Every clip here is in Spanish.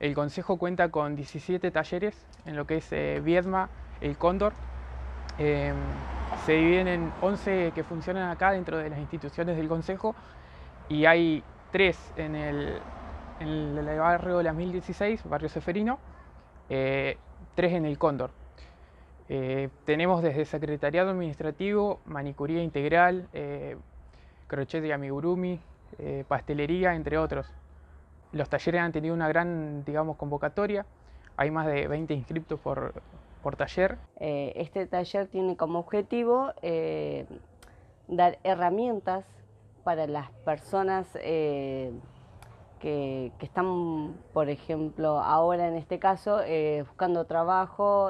El Consejo cuenta con 17 talleres en lo que es eh, Viedma, el Cóndor. Em, se dividen en 11 que funcionan acá dentro de las instituciones del Consejo y hay 3 en el, barrio de las 1016, barrio Seferino, 3 eh, en el Cóndor. Eh, tenemos desde Secretariado Administrativo, Manicuría Integral, Crochet y Amigurumi, pastelería, entre otros. Los talleres han tenido una gran, digamos, convocatoria. Hay más de 20 inscriptos por, taller. Eh, este taller tiene como objetivo eh, dar herramientas para las personas eh, que, están, por ejemplo, ahora en este caso, buscando trabajo,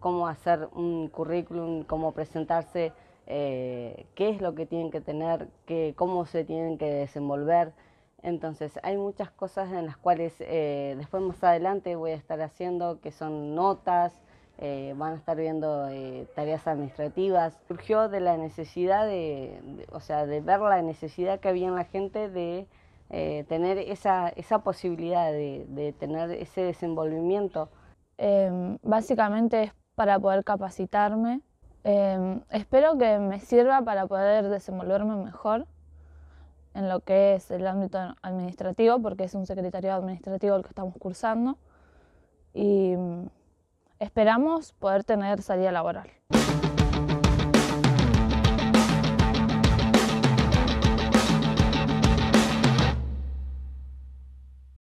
cómo hacer un currículum, cómo presentarse, qué es lo que tienen que tener, cómo se tienen que desenvolver. Entonces, hay muchas cosas en las cuales eh, después más adelante voy a estar haciendo, que son notas, eh, van a estar viendo eh, tareas administrativas. Surgió de la necesidad de, o sea, de ver la necesidad que había en la gente de tener esa, esa posibilidad de, de tener ese desenvolvimiento. Em, básicamente es para poder capacitarme. Em, espero que me sirva para poder desenvolverme mejor en lo que es el ámbito administrativo, porque es un secretario administrativo el que estamos cursando, y mm, esperamos poder tener salida laboral.